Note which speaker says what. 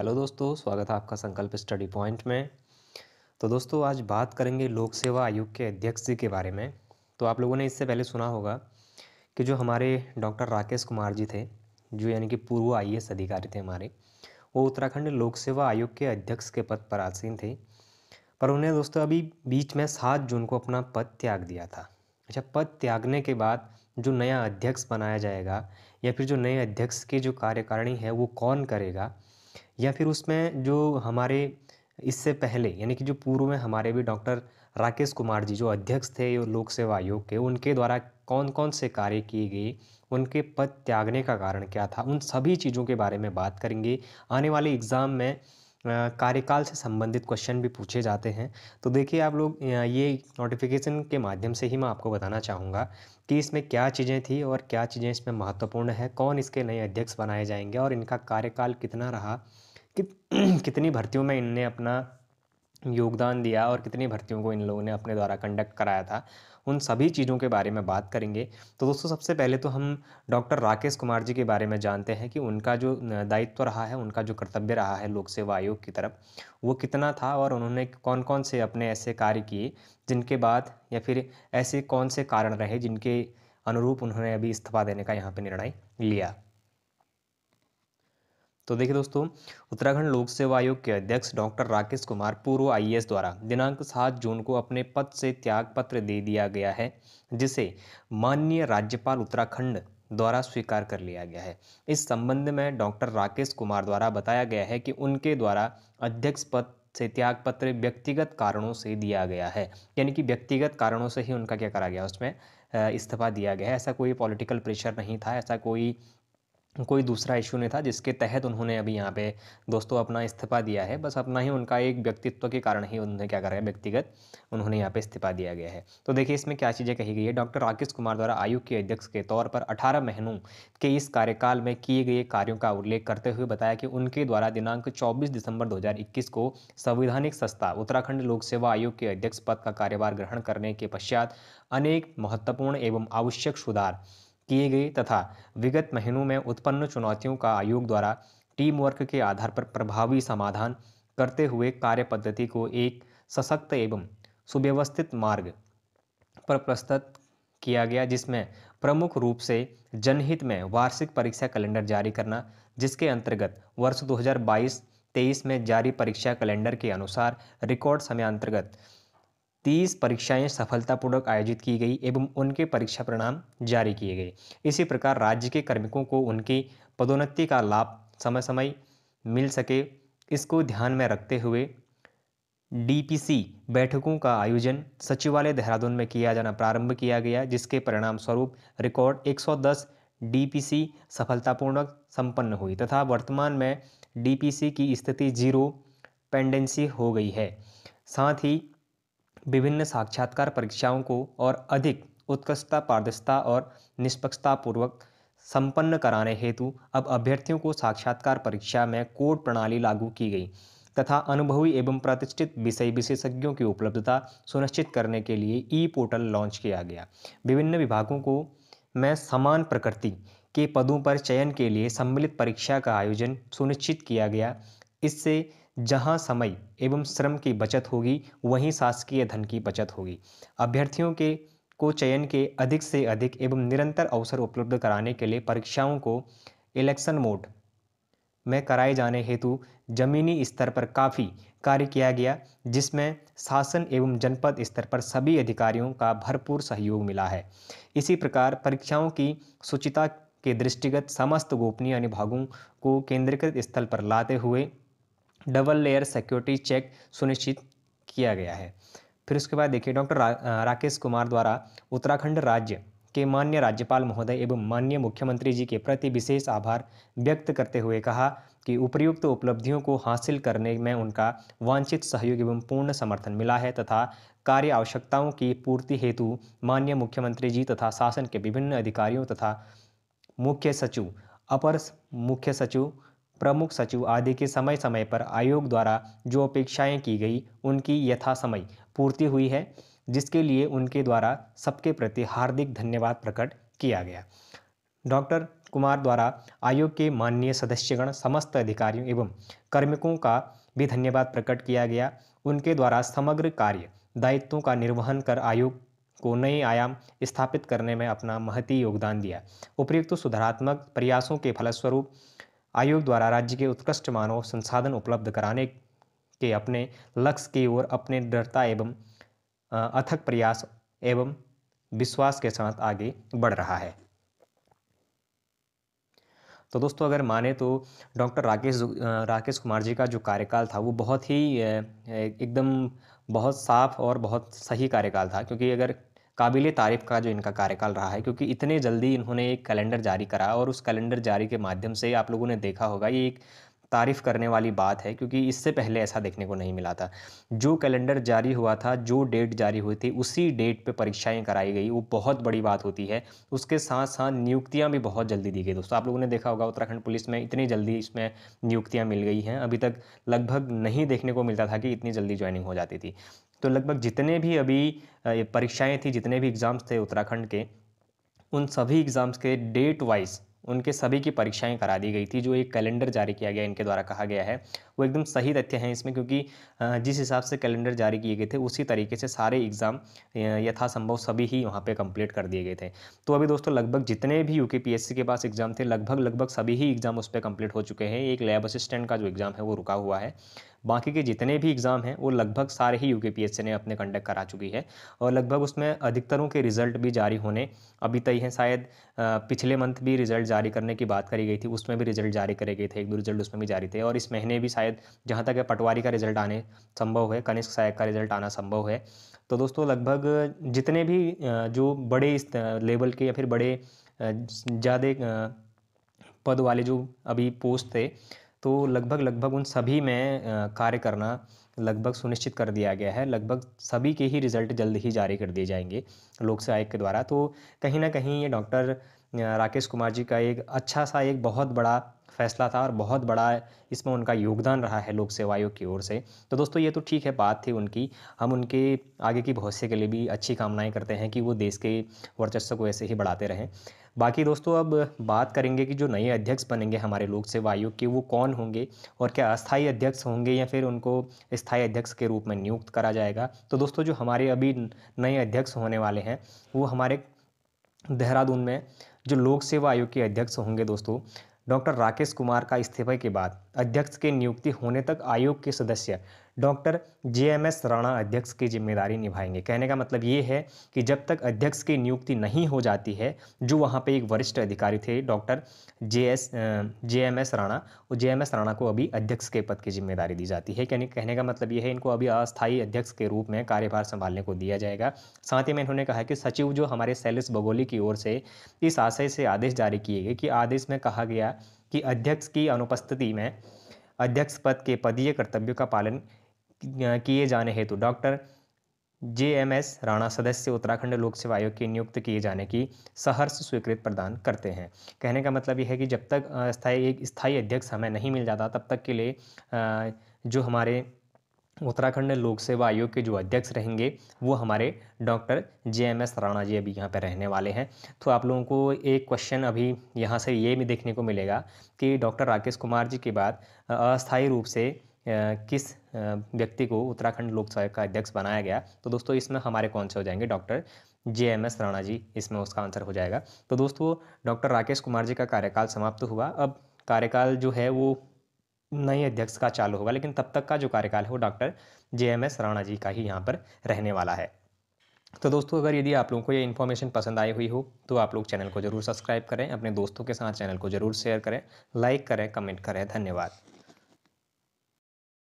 Speaker 1: hello दोस्तों स्वागत है आपका संकल्प स्टडी पॉइंट में तो दोस्तों आज बात करेंगे लोक सेवा आयोग के अध्यक्ष जी के बारे में तो आप लोगों ने इससे पहले सुना होगा कि जो हमारे डॉक्टर राकेश कुमार जी थे जो यानी कि पूर्व आई अधिकारी थे हमारे वो उत्तराखंड लोक सेवा आयोग के अध्यक्ष के पद पर आसीन थे पर उन्हें दोस्तों अभी बीच में सात जून को अपना पद त्याग दिया था अच्छा पद त्यागने के बाद जो नया अध्यक्ष बनाया जाएगा या फिर जो नए अध्यक्ष की जो कार्यकारिणी है वो कौन करेगा या फिर उसमें जो हमारे इससे पहले यानी कि जो पूर्व में हमारे भी डॉक्टर राकेश कुमार जी जो अध्यक्ष थे लोक सेवा आयोग के उनके द्वारा कौन कौन से कार्य किए गए उनके पद त्यागने का कारण क्या था उन सभी चीज़ों के बारे में बात करेंगे आने वाले एग्ज़ाम में कार्यकाल से संबंधित क्वेश्चन भी पूछे जाते हैं तो देखिए आप लोग ये नोटिफिकेशन के माध्यम से ही मैं आपको बताना चाहूँगा कि इसमें क्या चीज़ें थी और क्या चीज़ें इसमें महत्वपूर्ण है कौन इसके नए अध्यक्ष बनाए जाएंगे और इनका कार्यकाल कितना रहा कि, कितनी भर्तियों में इनने अपना योगदान दिया और कितनी भर्तियों को इन लोगों ने अपने द्वारा कंडक्ट कराया था उन सभी चीज़ों के बारे में बात करेंगे तो दोस्तों सबसे पहले तो हम डॉक्टर राकेश कुमार जी के बारे में जानते हैं कि उनका जो दायित्व रहा है उनका जो कर्तव्य रहा है लोक सेवा आयोग की तरफ वो कितना था और उन्होंने कौन कौन से अपने ऐसे कार्य किए जिनके बाद या फिर ऐसे कौन से कारण रहे जिनके अनुरूप उन्होंने अभी इस्तीफा देने का यहाँ पर निर्णय लिया तो देखिए दोस्तों उत्तराखंड लोक सेवा आयोग के अध्यक्ष डॉक्टर राकेश कुमार पूर्व आईएएस द्वारा दिनांक सात जून को अपने पद से त्याग पत्र दे दिया गया है जिसे माननीय राज्यपाल उत्तराखंड द्वारा स्वीकार कर लिया गया है इस संबंध में डॉक्टर राकेश कुमार द्वारा बताया गया है कि उनके द्वारा अध्यक्ष पद से त्याग पत्र व्यक्तिगत कारणों से दिया गया है यानी कि व्यक्तिगत कारणों से ही उनका क्या करा गया उसमें इस्तीफा दिया गया है ऐसा कोई पॉलिटिकल प्रेशर नहीं था ऐसा कोई कोई दूसरा इशू नहीं था जिसके तहत उन्होंने अभी यहाँ पे दोस्तों अपना इस्तीफा दिया है बस अपना ही उनका एक व्यक्तित्व के कारण ही उन्होंने क्या करा है व्यक्तिगत उन्होंने यहाँ पे इस्तीफा दिया गया है तो देखिए इसमें क्या चीज़ें कही गई है डॉक्टर राकेश कुमार द्वारा आयोग के अध्यक्ष के तौर पर अठारह महीनों के इस कार्यकाल में किए गए कार्यों का उल्लेख करते हुए बताया कि उनके द्वारा दिनांक चौबीस दिसंबर दो को संवैधानिक संस्था उत्तराखंड लोक सेवा आयोग के अध्यक्ष पद का कार्यभार ग्रहण करने के पश्चात अनेक महत्वपूर्ण एवं आवश्यक सुधार किए गए तथा विगत महीनों में उत्पन्न चुनौतियों का आयोग द्वारा टीम वर्क के आधार पर प्रभावी समाधान करते हुए कार्य पद्धति को एक सशक्त एवं सुव्यवस्थित मार्ग पर प्रस्तुत किया गया जिसमें प्रमुख रूप से जनहित में वार्षिक परीक्षा कैलेंडर जारी करना जिसके अंतर्गत वर्ष 2022-23 में जारी परीक्षा कैलेंडर के अनुसार रिकॉर्ड समय अंतर्गत तीस परीक्षाएं सफलतापूर्वक आयोजित की गई एवं उनके परीक्षा परिणाम जारी किए गए इसी प्रकार राज्य के कार्मिकों को उनकी पदोन्नति का लाभ समय समय मिल सके इसको ध्यान में रखते हुए डीपीसी बैठकों का आयोजन सचिवालय देहरादून में किया जाना प्रारंभ किया गया जिसके परिणाम स्वरूप रिकॉर्ड 110 डीपीसी सफलतापूर्वक संपन्न हुई तथा वर्तमान में डीपीसी की स्थिति जीरो पेंडेंसी हो गई है साथ ही विभिन्न साक्षात्कार परीक्षाओं को और अधिक उत्कृष्टता पारदर्शिता और निष्पक्षतापूर्वक संपन्न कराने हेतु अब अभ्यर्थियों को साक्षात्कार परीक्षा में कोड प्रणाली लागू की गई तथा अनुभवी एवं प्रतिष्ठित विषय विशेषज्ञों की उपलब्धता सुनिश्चित करने के लिए ई पोर्टल लॉन्च किया गया विभिन्न विभागों को में समान प्रकृति के पदों पर चयन के लिए सम्मिलित परीक्षा का आयोजन सुनिश्चित किया गया इससे जहां समय एवं श्रम की बचत होगी वहीं शासकीय धन की बचत होगी अभ्यर्थियों के को चयन के अधिक से अधिक एवं निरंतर अवसर उपलब्ध कराने के लिए परीक्षाओं को इलेक्शन मोड में कराए जाने हेतु जमीनी स्तर पर काफ़ी कार्य किया गया जिसमें शासन एवं जनपद स्तर पर सभी अधिकारियों का भरपूर सहयोग मिला है इसी प्रकार परीक्षाओं की सुचिता के दृष्टिगत समस्त गोपनीय अनुभागों को केंद्रीकृत स्थल पर लाते हुए डबल लेयर सिक्योरिटी चेक सुनिश्चित किया गया है फिर उसके बाद देखिए डॉक्टर रा, राकेश कुमार द्वारा उत्तराखंड राज्य के मान्य राज्यपाल महोदय एवं मान्य मुख्यमंत्री जी के प्रति विशेष आभार व्यक्त करते हुए कहा कि उपयुक्त उपलब्धियों को हासिल करने में उनका वांछित सहयोग एवं पूर्ण समर्थन मिला है तथा कार्य आवश्यकताओं की पूर्ति हेतु माननीय मुख्यमंत्री जी तथा शासन के विभिन्न अधिकारियों तथा मुख्य सचिव अपर मुख्य सचिव प्रमुख सचिव आदि के समय समय पर आयोग द्वारा जो अपेक्षाएं की गई उनकी यथासमय पूर्ति हुई है जिसके लिए उनके द्वारा सबके प्रति हार्दिक धन्यवाद प्रकट किया गया डॉक्टर कुमार द्वारा आयोग के माननीय सदस्यगण समस्त अधिकारियों एवं कर्मिकों का भी धन्यवाद प्रकट किया गया उनके द्वारा समग्र कार्य दायित्वों का निर्वहन कर आयोग को नए आयाम स्थापित करने में अपना महती योगदान दिया उपयुक्त सुधारात्मक प्रयासों के फलस्वरूप आयोग द्वारा राज्य के उत्कृष्ट मानव संसाधन उपलब्ध कराने के अपने लक्ष्य की ओर अपने दृढ़ता एवं अथक प्रयास एवं विश्वास के साथ आगे बढ़ रहा है तो दोस्तों अगर माने तो डॉक्टर राकेश राकेश कुमार जी का जो कार्यकाल था वो बहुत ही एकदम बहुत साफ और बहुत सही कार्यकाल था क्योंकि अगर काबिल तारीफ़ का जो इनका कार्यकाल रहा है क्योंकि इतने जल्दी इन्होंने एक कैलेंडर जारी करा और उस कैलेंडर जारी के माध्यम से आप लोगों ने देखा होगा ये एक तारीफ़ करने वाली बात है क्योंकि इससे पहले ऐसा देखने को नहीं मिला था जो कैलेंडर जारी हुआ था जो डेट जारी हुई थी उसी डेट पे परीक्षाएं कराई गई वो बहुत बड़ी बात होती है उसके साथ साथ नियुक्तियां भी बहुत जल्दी दी गई दोस्तों आप लोगों ने देखा होगा उत्तराखंड पुलिस में इतनी जल्दी इसमें नियुक्तियाँ मिल गई हैं अभी तक लगभग नहीं देखने को मिलता था कि इतनी जल्दी ज्वाइनिंग हो जाती थी तो लगभग जितने भी अभी परीक्षाएं थी जितने भी एग्ज़ाम्स थे उत्तराखंड के उन सभी एग्ज़ाम्स के डेट वाइज उनके सभी की परीक्षाएं करा दी गई थी जो एक कैलेंडर जारी किया गया इनके द्वारा कहा गया है वो एकदम सही तथ्य हैं इसमें क्योंकि जिस हिसाब से कैलेंडर जारी किए गए थे उसी तरीके से सारे एग्ज़ाम यथासंभव सभी ही वहाँ पे कंप्लीट कर दिए गए थे तो अभी दोस्तों लगभग जितने भी यू के पास एग्ज़ाम थे लगभग लगभग सभी ही एग्ज़ाम उस पर कंप्लीट हो चुके हैं एक लैब असिस्टेंट का जो एग्ज़ाम है वो रुका हुआ है बाकी के जितने भी एग्ज़ाम हैं वो लगभग सारे ही यू ने अपने कंडक्ट करा चुकी है और लगभग उसमें अधिकतरों के रिज़ल्ट भी जारी होने अभी तय हैं शायद पिछले मंथ भी रिज़ल्ट जारी करने की बात करी गई थी उसमें भी रिज़ल्ट जारी करे गए थे एक दो रिज़ल्ट उसमें भी जारी थे और इस महीने भी शायद जहाँ तक है पटवारी का रिज़ल्ट आने संभव है कनिष्क सहायक का रिज़ल्ट आना संभव है तो दोस्तों लगभग जितने भी जो बड़े इस लेवल के या फिर बड़े ज़्यादा पद वाले जो अभी पोस्ट थे तो लगभग लगभग उन सभी में कार्य करना लगभग सुनिश्चित कर दिया गया है लगभग सभी के ही रिज़ल्ट जल्द ही जारी कर दिए जाएंगे लोक सेवा आयोग के द्वारा तो कहीं ना कहीं ये डॉक्टर राकेश कुमार जी का एक अच्छा सा एक बहुत बड़ा फैसला था और बहुत बड़ा इसमें उनका योगदान रहा है लोक सेवा आयोग की ओर से तो दोस्तों ये तो ठीक है बात थी उनकी हम उनके आगे की भविष्य के लिए भी अच्छी कामनाएं करते हैं कि वो देश के वर्चस्व को ऐसे ही बढ़ाते रहें बाकी दोस्तों अब बात करेंगे कि जो नए अध्यक्ष बनेंगे हमारे लोक सेवा आयोग के वो कौन होंगे और क्या अस्थायी अध्यक्ष होंगे या फिर उनको स्थायी अध्यक्ष के रूप में नियुक्त करा जाएगा तो दोस्तों जो हमारे अभी नए अध्यक्ष होने वाले हैं वो हमारे देहरादून में जो लोक सेवा आयोग के अध्यक्ष होंगे दोस्तों डॉक्टर राकेश कुमार का इस्तीफे के बाद अध्यक्ष के नियुक्ति होने तक आयोग के सदस्य doctor J M S Rana अध्यक्ष की जिम्मेदारी निभाएंगे कहने का मतलब ये है कि जब तक अध्यक्ष की नियुक्ति नहीं हो जाती है जो वहाँ पे एक वरिष्ठ अधिकारी थे doctor J S J M S Rana और जे एम एस राणा को अभी अध्यक्ष के पद की जिम्मेदारी दी जाती है कहने कहने का मतलब ये है इनको अभी अस्थायी अध्यक्ष के रूप में कार्यभार संभालने को दिया जाएगा साथ ही में इन्होंने कहा कि सचिव जो हमारे सैलिस बगोली की ओर से इस आशय से आदेश जारी किए गए कि आदेश में कहा गया कि अध्यक्ष की अनुपस्थिति में अध्यक्ष पद के पदीय कर्तव्यों का पालन किए जाने हेतु doctor J M S Rana सदस्य उत्तराखंड लोक सेवा आयोग के नियुक्त किए जाने की सहर्ष स्वीकृत प्रदान करते हैं कहने का मतलब यह है कि जब तक स्थाई एक स्थायी अध्यक्ष हमें नहीं मिल जाता तब तक के लिए जो हमारे उत्तराखंड लोक सेवा आयोग के जो अध्यक्ष रहेंगे वो हमारे doctor J M S Rana ji अभी यहाँ पर रहने वाले हैं तो आप लोगों को एक क्वेश्चन अभी यहाँ से ये भी देखने को मिलेगा कि डॉक्टर राकेश कुमार जी के बाद अस्थायी रूप से किस व्यक्ति को उत्तराखंड लोक का अध्यक्ष बनाया गया तो दोस्तों इसमें हमारे कौन से हो जाएंगे doctor J M S Rana ji इसमें उसका आंसर हो जाएगा तो दोस्तों डॉक्टर राकेश कुमार जी का कार्यकाल समाप्त हुआ अब कार्यकाल जो है वो नए अध्यक्ष का चालू होगा लेकिन तब तक का जो कार्यकाल है वो doctor J M S Rana ji का ही यहाँ पर रहने वाला है तो दोस्तों अगर यदि आप लोगों को ये इन्फॉर्मेशन पसंद आई हुई हो तो आप लोग चैनल को जरूर सब्सक्राइब करें अपने दोस्तों के साथ चैनल को जरूर शेयर करें लाइक करें कमेंट करें धन्यवाद